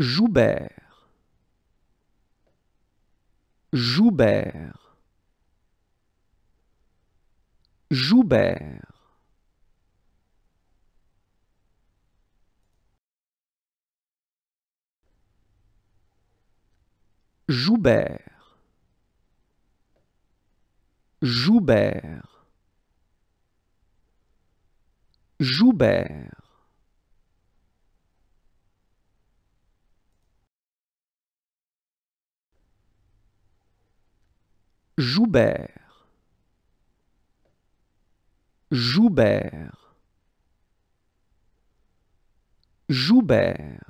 Joubert. Joubert. Joubert. Joubert. Joubert. Joubert. Joubert. Joubert. Joubert.